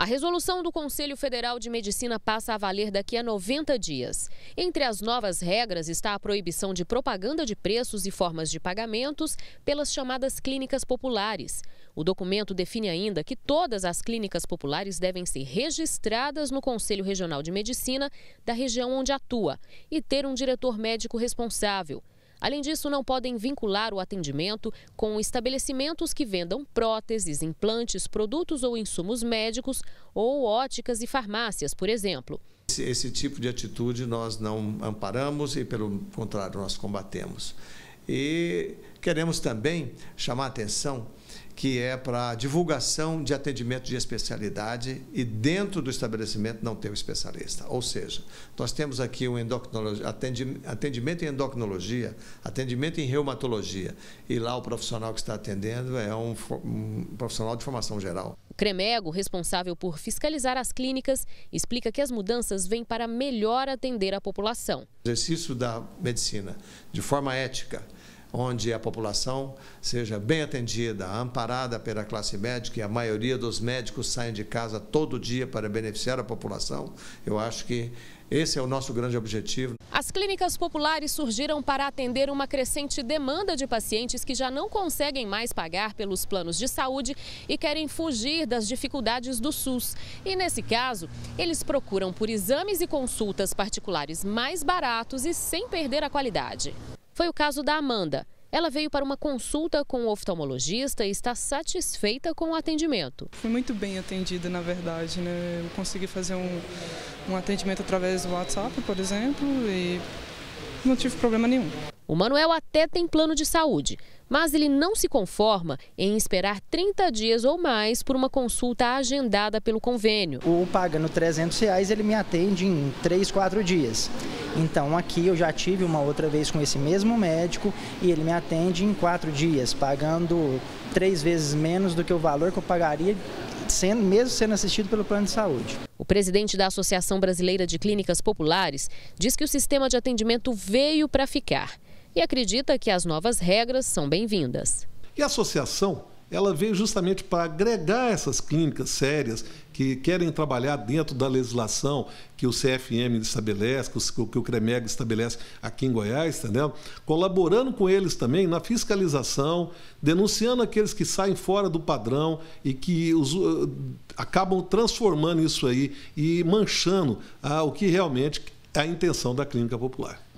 A resolução do Conselho Federal de Medicina passa a valer daqui a 90 dias. Entre as novas regras está a proibição de propaganda de preços e formas de pagamentos pelas chamadas clínicas populares. O documento define ainda que todas as clínicas populares devem ser registradas no Conselho Regional de Medicina da região onde atua e ter um diretor médico responsável. Além disso, não podem vincular o atendimento com estabelecimentos que vendam próteses, implantes, produtos ou insumos médicos ou óticas e farmácias, por exemplo. Esse, esse tipo de atitude nós não amparamos e, pelo contrário, nós combatemos. E queremos também chamar a atenção que é para divulgação de atendimento de especialidade e dentro do estabelecimento não tem um especialista. Ou seja, nós temos aqui um atendimento em endocrinologia, atendimento em reumatologia, e lá o profissional que está atendendo é um, um profissional de formação geral. O CREMEGO, responsável por fiscalizar as clínicas, explica que as mudanças vêm para melhor atender a população. O exercício da medicina de forma ética, onde a população seja bem atendida, amparada pela classe médica, e a maioria dos médicos saem de casa todo dia para beneficiar a população. Eu acho que esse é o nosso grande objetivo. As clínicas populares surgiram para atender uma crescente demanda de pacientes que já não conseguem mais pagar pelos planos de saúde e querem fugir das dificuldades do SUS. E nesse caso, eles procuram por exames e consultas particulares mais baratos e sem perder a qualidade. Foi o caso da Amanda. Ela veio para uma consulta com o oftalmologista e está satisfeita com o atendimento. Fui muito bem atendida, na verdade. Né? Eu consegui fazer um, um atendimento através do WhatsApp, por exemplo, e não tive problema nenhum. O Manuel até tem plano de saúde, mas ele não se conforma em esperar 30 dias ou mais por uma consulta agendada pelo convênio. O pagando 300 reais, ele me atende em 3, 4 dias. Então aqui eu já tive uma outra vez com esse mesmo médico e ele me atende em quatro dias, pagando três vezes menos do que o valor que eu pagaria Sendo, mesmo sendo assistido pelo plano de saúde. O presidente da Associação Brasileira de Clínicas Populares diz que o sistema de atendimento veio para ficar e acredita que as novas regras são bem-vindas. E a associação ela veio justamente para agregar essas clínicas sérias que querem trabalhar dentro da legislação que o CFM estabelece, que o CREMEG estabelece aqui em Goiás, entendeu? Colaborando com eles também na fiscalização, denunciando aqueles que saem fora do padrão e que os, eh, acabam transformando isso aí e manchando ah, o que realmente é a intenção da clínica popular.